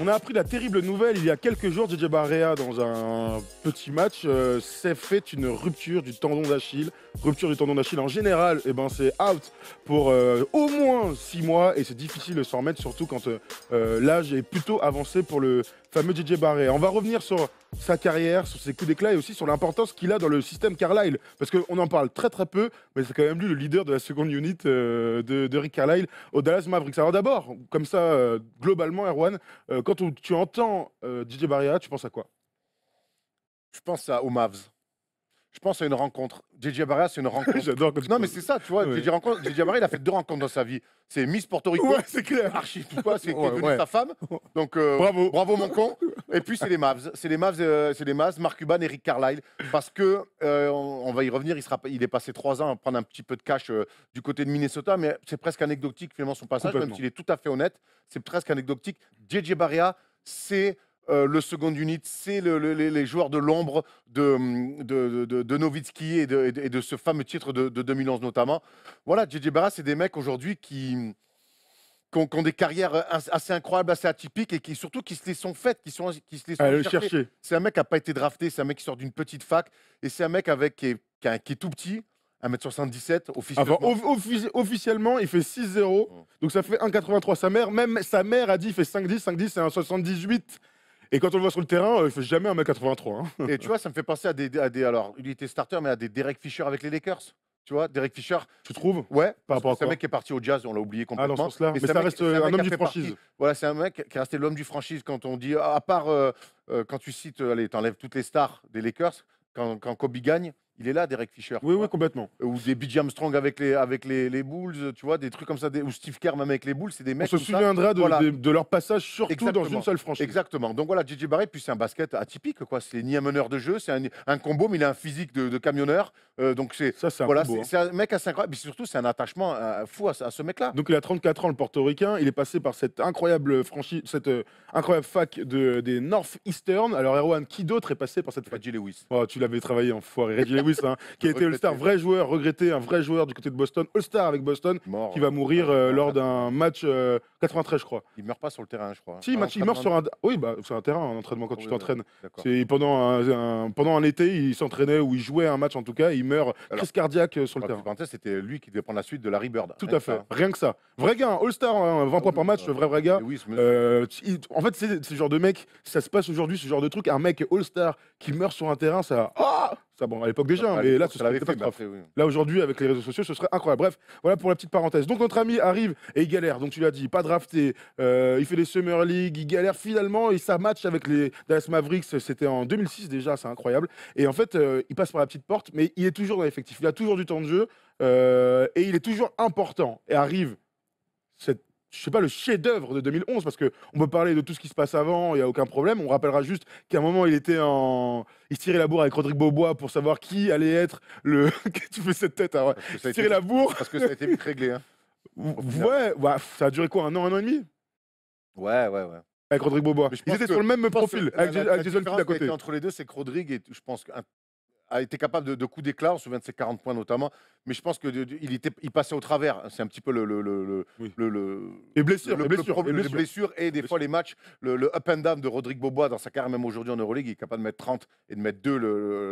On a appris la terrible nouvelle il y a quelques jours. DJ Barrea, dans un petit match, euh, s'est fait une rupture du tendon d'Achille. Rupture du tendon d'Achille en général, eh ben, c'est out pour euh, au moins six mois et c'est difficile de s'en remettre, surtout quand euh, l'âge est plutôt avancé pour le fameux DJ Barré. On va revenir sur sa carrière, sur ses coups d'éclat et aussi sur l'importance qu'il a dans le système Carlyle. Parce qu'on en parle très très peu, mais c'est quand même lui le leader de la seconde unit euh, de, Rick Carlyle au Dallas Mavericks. Alors d'abord, comme ça, euh, globalement, Erwan, euh, quand tu entends DJ Barrea, tu penses à quoi Je pense à, aux Mavs je pense à une rencontre. J.J. Barria, c'est une rencontre. J'adore Non, mais c'est ça, tu vois. J.J. Ouais. il a fait deux rencontres dans sa vie. C'est Miss Porto Rico. Ouais, c'est clair. Archi, tout quoi. C'est sa femme. Donc, euh, bravo. Bravo, mon con. Et puis, c'est les Mavs. C'est les Mavs, euh, c'est les Mavs, Mark Cuban, Eric Carlisle. Parce que, euh, on, va y revenir, il, sera, il est passé trois ans à prendre un petit peu de cash du côté de Minnesota, mais c'est presque anecdotique, finalement, son passage, même s'il est tout à fait honnête. C'est presque anecdotique. DJ Barria c'est. Euh, le second unit, c'est les joueurs de l'ombre de, hum, de, et, de, ce fameux titre de, 2011 notamment. Voilà, JJ Barra, c'est des mecs aujourd'hui qui, ont, des carrières assez incroyables, assez atypiques et qui surtout qui se les sont faites, qui, sont, qui se les sont chercher. C'est un mec qui n'a pas été drafté, c'est un mec qui sort d'une petite fac et c'est un mec avec, qui, est, tout petit. 1m77, ah, officiellement. officiellement, il fait 6-0, donc ça fait 1,83. Sa mère, même sa mère a dit il fait 5-10, 5-10, c'est 1,78. Et quand on le voit sur le terrain, il euh, il fait jamais un mec 83 hein. Et tu vois, ça me fait penser à des, Alors, il était starter, mais à des Derek Fisher avec les Lakers. Tu vois, Derek Fisher. Tu trouves Ouais. Par rapport C'est un mec qui est parti au jazz, on l'a oublié complètement. Ah, dans Mais, ça reste euh, un homme du franchise. Voilà, c'est un mec qui est resté l'homme du franchise quand on dit. À part euh, quand tu cites, allez, t'enlèves toutes les stars des Lakers, quand, quand Kobe gagne, il est là, Derek Fisher. Oui, oui, complètement. Ou des BJ Armstrong avec les, avec les, les, Bulls, tu vois, des trucs comme ça, des, ou Steve Kerr même avec les Bulls, c'est des mecs. On se souviendra de, leur passage, surtout dans une seule franchise. Exactement. Donc voilà, JJ Barrett, puis c'est un basket atypique, quoi. C'est ni un meneur de jeu, c'est un, un, combo, mais il a un physique de, camionneur. Euh, donc c'est. Ça, c'est un hein. C'est un mec assez incroyable. Mais surtout, c'est un attachement euh, fou à, ce mec-là. Donc il a 34 ans, le portoricain. Il est passé par cette incroyable franchise, cette euh, incroyable fac de, des Eastern Alors, Erwan, qui d'autre est passé par cette fac Lewis. Oh, tu l'avais travaillé en foire, Hein, qui a été All-Star, vrai joueur regretté, un vrai joueur du côté de Boston, All-Star avec Boston, qui va mourir euh, lors d'un match 93, euh, je crois. Il meurt pas sur le terrain, je crois. Si, ah il meurt sur un. Oui, bah, un terrain, en entraînement, quand tu t'entraînes. C'est pendant un, pendant un été, il s'entraînait ou il jouait un match en tout cas, il meurt crise cardiaque euh, sur le terrain. C'était lui qui devait prendre la suite de Larry Bird. Tout à fait, rien que ça. Vrai gars, hein, All-Star, 20 hein, points par match, vrai vrai gars. En fait, c'est ce genre de mec, ça se passe aujourd'hui, ce genre de truc. Un mec All-Star qui meurt sur un terrain, ça. Ah à l'époque déjà, bah, mais là, ce serait Là, aujourd'hui, avec les réseaux sociaux, ce serait incroyable. Bref, voilà pour la petite parenthèse. Donc, notre ami arrive et il galère. Donc, tu l'as dit, pas drafté. Euh, il fait les Summer League, il galère. Finalement, et ça match avec les Dallas Mavericks. C'était en 2006 déjà, c'est incroyable. Et en fait, euh, il passe par la petite porte, mais il est toujours dans l'effectif. Il a toujours du temps de jeu euh, et il est toujours important. Et arrive cette je sais pas, le chef-d'œuvre de 2011, parce que on peut parler de tout ce qui se passe avant, il n'y a aucun problème. On rappellera juste qu'à un moment, il était en. Il se tirait la bourre avec Rodrigue Beaubois pour savoir qui allait être le. tu fais cette tête, alors. Parce la bourre. Parce que ça a été réglé. Hein. Ouais, bah, ça a duré quoi, un an, un an et demi Ouais, ouais, ouais. Avec Rodrigue Beaubois. Ils étaient sur le même profil, avec, Jason Kidd à côté. Entre les deux, c'est que Rodrigue est, je pense, qu'un a été capable de, coup coups d'éclat, on se souvient de ses 40 points notamment, mais je pense qu'il il passait au travers. Hein, c'est un petit peu le, le, le, les blessures, les blessures, et des fois les matchs, le, up and down de Rodrigue Bobois dans sa carrière même aujourd'hui en Euroleague, il est capable de mettre 30 et de mettre 2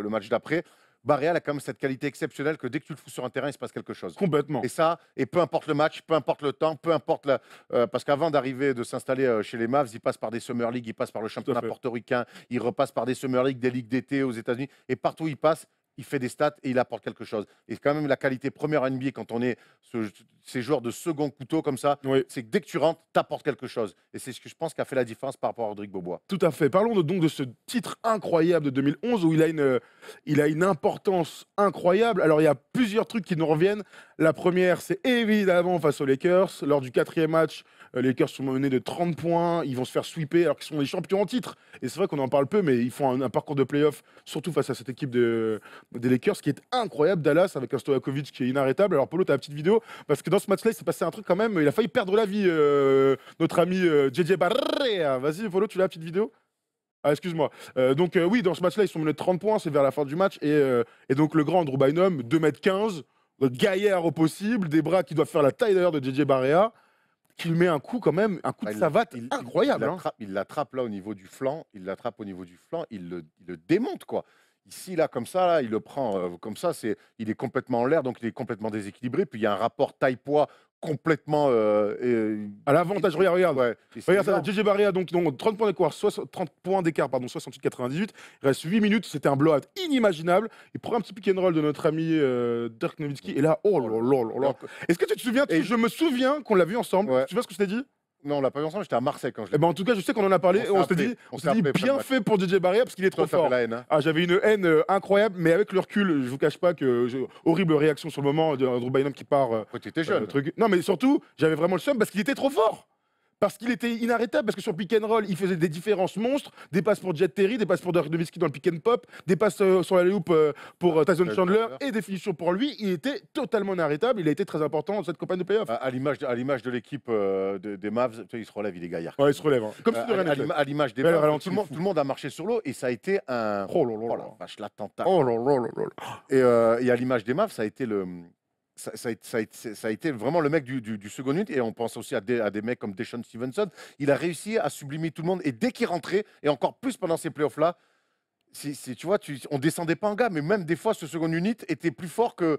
le match d'après. Barréal a quand même cette qualité exceptionnelle que dès que tu le fous sur un terrain, il se passe quelque chose. Complètement. Et ça, et peu importe le match, peu importe le temps, peu importe la. Euh, parce qu'avant d'arriver, de s'installer euh, chez les Mavs, il passe par des Summer League, il passe par le championnat portoricain, il repasse par des Summer League, des ligues d'été aux États-Unis. Et partout il passe, il fait des stats et il apporte quelque chose. Et quand même, la qualité première NBA, quand on est ces joueurs de second couteau comme ça, c'est que dès que tu rentres, apportes quelque chose. Et c'est ce que je pense qui a fait la différence par rapport à Rodrigue Bobois. Tout à fait. Parlons donc de ce titre incroyable de 2011 où il a une, euh, il a une importance incroyable. Alors, il y a plusieurs trucs qui nous reviennent. La première, c'est évidemment face aux Lakers. Lors du quatrième match, les euh, Lakers sont menés de 30 points. Ils vont se faire sweeper alors qu'ils sont les champions en titre. Et c'est vrai qu'on en parle peu, mais ils font un, parcours de playoff, surtout face à cette équipe de, des Lakers, ce qui est incroyable. Dallas avec un Stojakovic qui est inarrêtable. Alors, Polo, tu as la petite vidéo, parce que dans ce match-là, il s'est passé un truc quand même. Il a failli perdre la vie, euh, notre ami euh, JJ Barrea. Vas-y, Polo, tu as la petite vidéo ah, excuse-moi. Euh, donc, oui, dans ce match-là, ils sont menés de 30 points, c'est vers la fin du match. Et, donc, le grand Andrew Bynum, 2m15, gaillard au possible, des bras qui doivent faire la taille d'ailleurs de JJ Barrea, qui met un coup quand même, un coup ah, de savate incroyable. Hein. Il l'attrape là au niveau du flanc, il l'attrape au niveau du flanc, il le, il le démonte, quoi. Ici, là, comme ça, là, il le prend euh, comme ça, c'est, il est complètement en l'air, donc il est complètement déséquilibré. Puis il y a un rapport taille-poids complètement. Euh, euh, à l'avantage, regarde, regarde. regarde donc, 30 points d'écart, 30 points d'écart, pardon, 68-98. Il reste 8 minutes, c'était un blowout inimaginable. Il prend un petit pick and roll de notre ami Dirk Nowitzki, et là, oh là là là Est-ce que tu te souviens, je me souviens qu'on l'a vu ensemble, tu vois ce que je t'ai dit non, on l'a pas vu ensemble, j'étais à Marseille quand je l'ai eh ben En tout cas, je sais qu'on en a parlé on, on s'était dit, on, on dit bien fait pour DJ Barrière parce qu'il est trop fort. Hein. ah, J'avais une haine euh, incroyable, mais avec le recul, je vous cache pas que. Horrible réaction sur le moment, d'Andrew Bynum qui part. Euh, ouais, étais jeune. Euh, non, mais surtout, j'avais vraiment le seum parce qu'il était trop fort parce qu'il était inarrêtable, parce que sur pick and roll, il faisait des différences monstres, des passes pour Jet Terry, des passes pour Daredevski dans le pick and pop, des passes euh, sur la loupe euh, pour euh, Tyson Chandler et des finitions pour lui. Il était totalement inarrêtable, il a été très important dans cette campagne de playoff. À, à l'image de l'équipe des Mavs, il se relève, il est gaillard. il se relève. Hein. Comme si À l'image des Mavs, tout, le monde a marché sur l'eau et ça a été un. Oh, oh la vache, l'attentat. Oh et, et à l'image des Mavs, ça a été le ça, a été vraiment le mec du, second unit. Et on pense aussi à des, mecs comme Deshaun Stevenson. Il a réussi à sublimer tout le monde. Et dès qu'il rentrait, et encore plus pendant ces playoffs-là, si, tu vois, on descendait pas en gars, mais même des fois, ce second unit était plus fort que,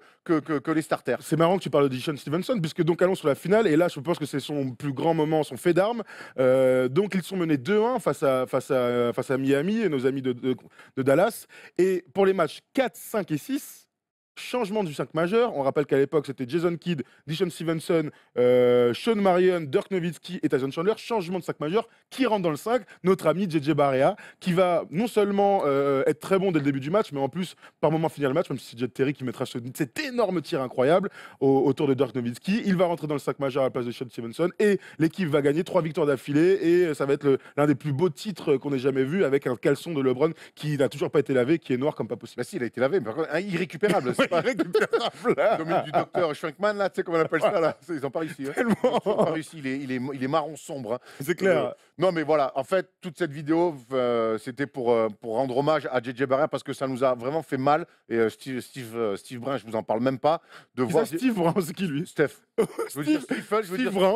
les starters. C'est marrant que tu parles de Dishon Stevenson, puisque donc allons sur la finale, et là, je pense que c'est son plus grand moment, son fait d'armes. Euh, donc, ils sont menés 2-1 face à, face, à, face à Miami et nos amis de, de Dallas. Et pour les matchs 4, 5 et 6, Changement du 5 majeur. On rappelle qu'à l'époque, c'était Jason Kidd, Dishon Stevenson, euh, Sean Marion, Dirk Nowitzki et Tyson Chandler. Changement de 5 majeur. Qui rentre dans le 5 Notre ami JJ Barrea, qui va non seulement euh, être très bon dès le début du match, mais en plus, par moment, finir le match, même si c'est Jet Terry qui mettra cet énorme tir incroyable autour de Dirk Nowitzki. Il va rentrer dans le 5 majeur à la place de Sean Stevenson et l'équipe va gagner trois victoires d'affilée. Et euh, ça va être l'un des plus beaux titres qu'on ait jamais vu avec un caleçon de LeBron qui n'a toujours pas été lavé, qui est noir comme pas possible. Bah, si, il a été lavé, mais irrécupérable. Le depuis Comme du docteur Schwenkman, là, tu sais comment on appelle ça, là. Ils n'ont pas réussi. Hein. Ils ont pas réussi. Il est, il est, il est marron sombre. Hein. C'est clair. Euh, non, mais voilà. En fait, toute cette vidéo, euh, c'était pour, euh, pour rendre hommage à JJ Barrett parce que ça nous a vraiment fait mal. Et Steve, Steve, Steve Brun, je vous en parle même pas. De voir. Ça, Steve Brun, c'est qui lui Steph. je veux dire Stephen. Je veux dire, Brun,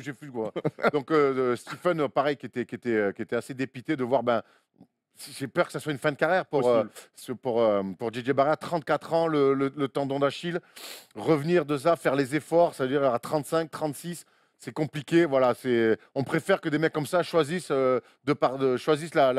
J'ai plus quoi. Donc Stephen, pareil, qui était, qui était, qui était assez dépité de voir ben j'ai peur que ça soit une fin de carrière pour, euh, pour, euh, pour JJ Barra. 34 ans, le, tendon d'Achille. Revenir de ça, faire les efforts, c'est-à-dire à 35, 36, c'est compliqué. Voilà, on préfère que des mecs comme ça choisissent, euh, de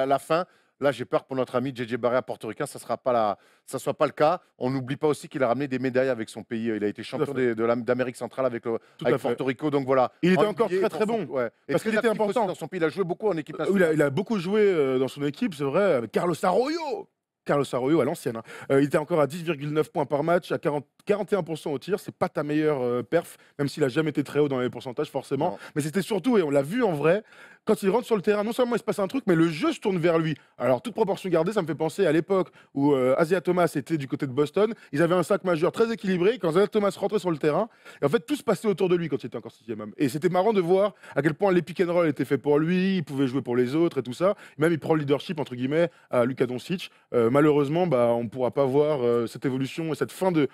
la, fin Là, j'ai peur pour notre ami JJ Barré à ça sera pas la, ça soit pas le cas. On n'oublie pas aussi qu'il a ramené des médailles avec son pays. Il a été champion d'Amérique centrale avec, le, Porto Rico. Donc voilà. Il était encore très très bon. ouais. Parce qu'il était important dans son pays. Il a joué beaucoup en équipe euh, il, a, beaucoup joué euh, dans son équipe, c'est vrai. Euh, Carlos Arroyo. Carlos Arroyo à l'ancienne. Hein. il était encore à 10,9 points par match, à 40 41% au tir, c'est pas ta meilleure euh, perf, même s'il a jamais été très haut dans les pourcentages, forcément. Mais c'était surtout, et on l'a vu en vrai, quand il rentre sur le terrain, non seulement il se passe un truc, mais le jeu se tourne vers lui. Alors, toute proportion gardée, ça me fait penser à l'époque où euh, Asia Thomas était du côté de Boston. Ils avaient un sac majeur très équilibré. Quand Asia Thomas rentrait sur le terrain, et en fait, tout se passait autour de lui quand il était encore sixième homme. Et c'était marrant de voir à quel point les pick and roll était fait pour lui, il pouvait jouer pour les autres et tout ça. Même il prend le leadership, entre guillemets, à Luka Doncic. Euh, malheureusement, bah, on ne pourra pas voir cette évolution et cette fin de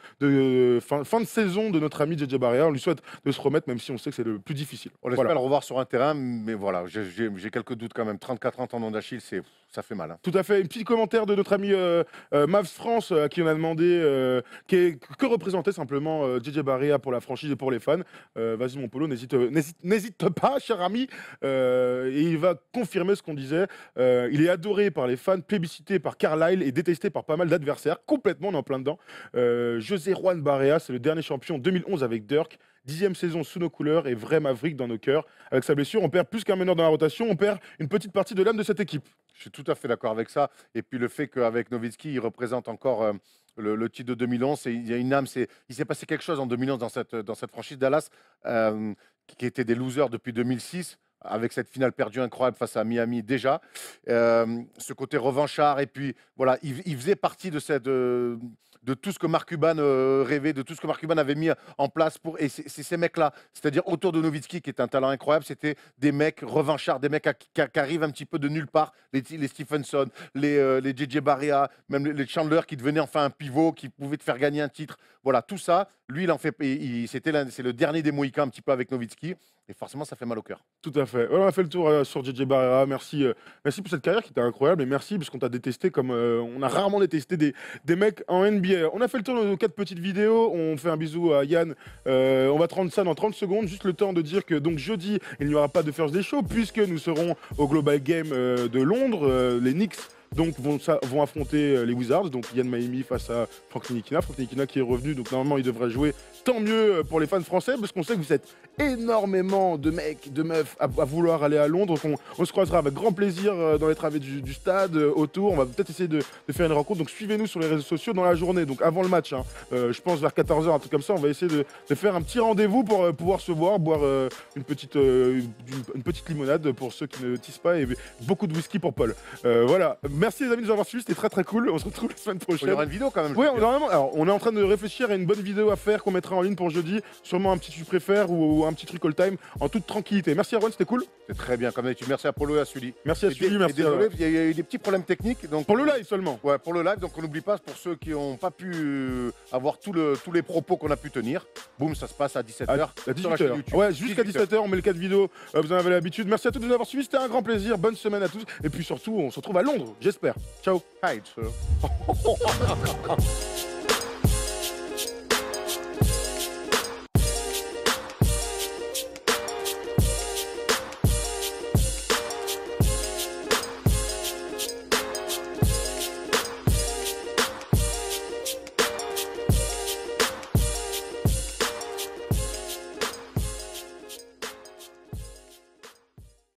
euh, fin, de saison de notre ami JJ Barrière. On lui souhaite de se remettre, même si on sait que c'est le plus difficile. On va pas le revoir sur un terrain, mais voilà, j'ai quelques doutes quand même. 34 ans, en d'Achille, c'est ça fait mal. Hein. Tout à fait. Un petit commentaire de notre ami euh, euh, Mavs France euh, à qui on a demandé que représentait simplement JJ Barrea pour la franchise et pour les fans. Vas-y mon polo, n'hésite pas, cher ami. et il va confirmer ce qu'on disait. il est adoré par les fans, plébiscité par Carlisle et détesté par pas mal d'adversaires. Complètement, on en plein dedans. José Juan Barrea, c'est le dernier champion 2011 avec Dirk dixième saison sous nos couleurs et vrai Maverick dans nos cœurs. Avec sa blessure, on perd plus qu'un meneur dans la rotation, on perd une petite partie de l'âme de cette équipe. Je suis tout à fait d'accord avec ça. Et puis le fait qu'avec Nowitzki, il représente encore euh, le, titre de 2011. il y a une âme. Il s'est passé quelque chose en 2011 dans cette, dans cette franchise Dallas, euh, qui était des losers depuis 2006 avec cette finale perdue incroyable face à Miami déjà. Euh, ce côté revanchard, et puis voilà, il, il faisait partie de cette, de tout ce que Mark Cuban euh, rêvait, de tout ce que Mark Cuban avait mis en place pour. Et c'est ces mecs-là, c'est-à-dire autour de Nowitzki, qui est un talent incroyable, c'était des mecs revanchards, des mecs qui, arrivent un petit peu de nulle part, les, Stephenson, les, euh, les JJ Barrea, même les, Chandler qui devenaient enfin un pivot, qui pouvaient te faire gagner un titre. Voilà, tout ça, lui, il en fait. C'était c'est le dernier des Mohicans un petit peu avec Nowitzki. Et forcément, ça fait mal au cœur. Tout à fait. on a fait le tour euh, sur JJ Barrera. Merci, merci pour cette carrière qui était incroyable. Et merci parce qu'on t'a détesté comme on a rarement détesté des, des mecs en NBA. Euh, on a fait le tour de nos quatre petites vidéos. On fait un bisou à Yann. Euh, on va prendre ça dans 30 secondes. Juste le temps de dire que donc jeudi, il n'y aura pas de First Day Show puisque nous serons au Global Game euh, de Londres. les Knicks donc vont, vont affronter euh, les Wizards, donc Yann Miami face à Frank Nikina. Frank Nikina qui est revenu, donc normalement il devrait jouer. Tant mieux euh, pour les fans français, parce qu'on sait que vous êtes énormément de mecs, de meufs à, vouloir aller à Londres. On, se croisera avec grand plaisir euh, dans les travées du, stade, autour. On va peut-être essayer de, faire une rencontre. Donc suivez-nous sur les réseaux sociaux dans la journée, donc avant le match. Hein. je pense vers 14h, un truc comme ça. On va essayer de, faire un petit rendez-vous pour pouvoir se voir, boire une, petite, une, petite limonade pour ceux qui ne tissent pas et beaucoup de whisky pour Paul. voilà. Merci les amis de nous avoir suivis, c'était très très cool. On se retrouve la semaine prochaine. Il y aura une vidéo quand même. Oui, normalement, alors, on est en train de réfléchir à une bonne vidéo à faire qu'on mettra en ligne pour jeudi. Sûrement un petit tu préfères ou, un petit truc time en toute tranquillité. Merci à Ron, c'était cool. C'est très bien comme d'habitude. Merci à Polo et à Sully. Merci à Sully, merci. Désolé, il y, a eu des petits problèmes techniques. Donc pour le live seulement. Ouais, pour le live. Donc on n'oublie pas pour ceux qui n'ont pas pu euh, avoir le, tous les propos qu'on a pu tenir. Boum, ça se passe à 17h. la chaîne YouTube. Ouais, jusqu'à 17h, on met le cas de vidéo. Euh, vous en avez l'habitude. Merci à tous de nous avoir suivis. C'était un grand plaisir. Bonne semaine à tous. Et puis surtout, on se retrouve à Londres. J'espère. Ciao. Hi,